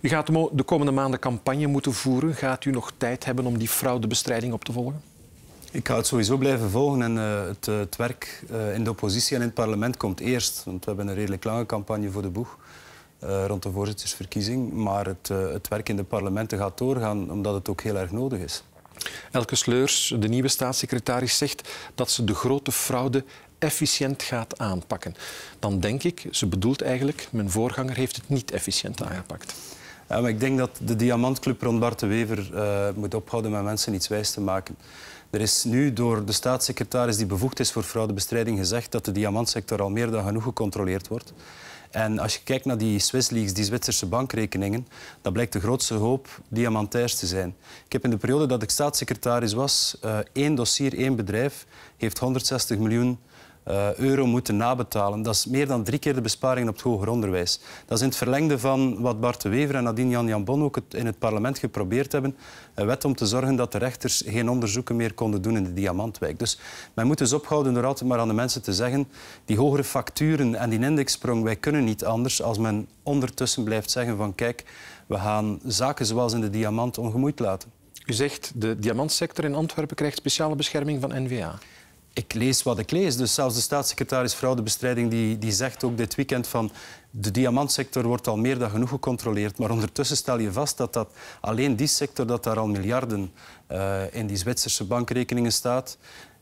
U gaat de komende maanden campagne moeten voeren. Gaat u nog tijd hebben om die fraudebestrijding op te volgen? Ik ga het sowieso blijven volgen en eh, eh, het, werk eh, in de oppositie en in het parlement komt eerst. Want we hebben een redelijk lange campagne voor de boeg rond de voorzittersverkiezing. Maar het, het werk in de parlementen gaat doorgaan omdat het ook heel erg nodig is. Elke Sleurs, de nieuwe staatssecretaris, zegt dat ze de grote fraude efficiënt gaat aanpakken. Dan denk ik, ze bedoelt eigenlijk, mijn voorganger heeft het niet efficiënt aangepakt maar ik denk dat de diamantclub rond Bart de Wever eh, moet ophouden met mensen iets wijs te maken. Er is nu door de staatssecretaris die bevoegd is voor fraudebestrijding gezegd dat de diamantsector al meer dan genoeg gecontroleerd wordt. En als je kijkt naar die Swiss die Zwitserse bankrekeningen, dan blijkt de grootste hoop diamantairs te zijn. Ik heb in de periode dat ik staatssecretaris was, eh, één dossier, één bedrijf, heeft 160 miljoen eh, euro moeten nabetalen. Dat is meer dan drie keer de besparing op het hoger onderwijs. Dat is in het verlengde van wat Bart de Wever en Nadine Jan Jan Bon ook in het parlement geprobeerd hebben. Een wet om te zorgen dat de rechters geen onderzoeken meer konden doen in de Diamantwijk. Dus men moet dus ophouden door altijd maar aan de mensen te zeggen die hogere facturen en die indexsprong, wij kunnen niet anders als men ondertussen blijft zeggen van kijk, we gaan zaken zoals in de Diamant ongemoeid laten. U zegt de diamantsector in Antwerpen krijgt speciale bescherming van NVA ik lees wat ik lees. Dus zelfs de staatssecretaris Fraudebestrijding die, die zegt ook dit weekend van de diamantsector wordt al meer dan genoeg gecontroleerd. Maar ondertussen stel je vast dat, dat alleen die sector dat daar al miljarden eh, in die Zwitserse bankrekeningen staat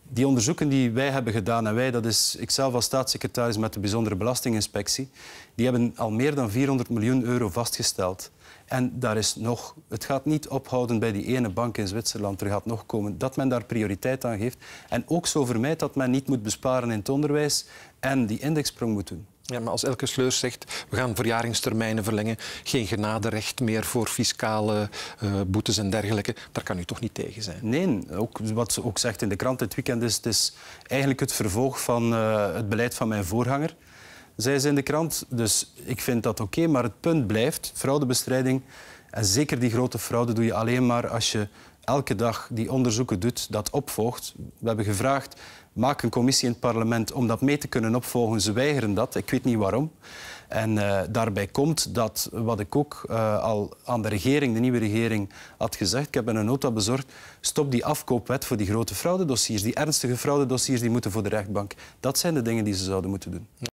die onderzoeken die wij hebben gedaan, en wij, dat is ikzelf als staatssecretaris met de bijzondere belastinginspectie, die hebben al meer dan 400 miljoen euro vastgesteld. En daar is nog, het gaat niet ophouden bij die ene bank in Zwitserland. Er gaat nog komen dat men daar prioriteit aan geeft. En ook zo vermijdt dat men niet moet besparen in het onderwijs en die indexsprong moet doen. Ja, maar als elke sleur zegt, we gaan verjaringstermijnen verlengen, geen genaderecht meer voor fiscale eh, boetes en dergelijke, daar kan u toch niet tegen zijn? Nee, ook, wat ze ook zegt in de krant dit weekend is, het is eigenlijk het vervolg van eh, het beleid van mijn voorganger. Zij ze in de krant, dus ik vind dat oké, maar het punt blijft, fraudebestrijding, en zeker die grote fraude doe je alleen maar als je elke dag die onderzoeken doet, dat opvolgt. We hebben gevraagd, maak een commissie in het parlement om dat mee te kunnen opvolgen. Ze weigeren dat, ik weet niet waarom. En eh, daarbij komt dat, wat ik ook eh, al aan de regering, de nieuwe regering, had gezegd, ik heb een nota bezorgd, stop die afkoopwet voor die grote fraudedossiers, die ernstige fraudedossiers, die moeten voor de rechtbank. Dat zijn de dingen die ze zouden moeten doen.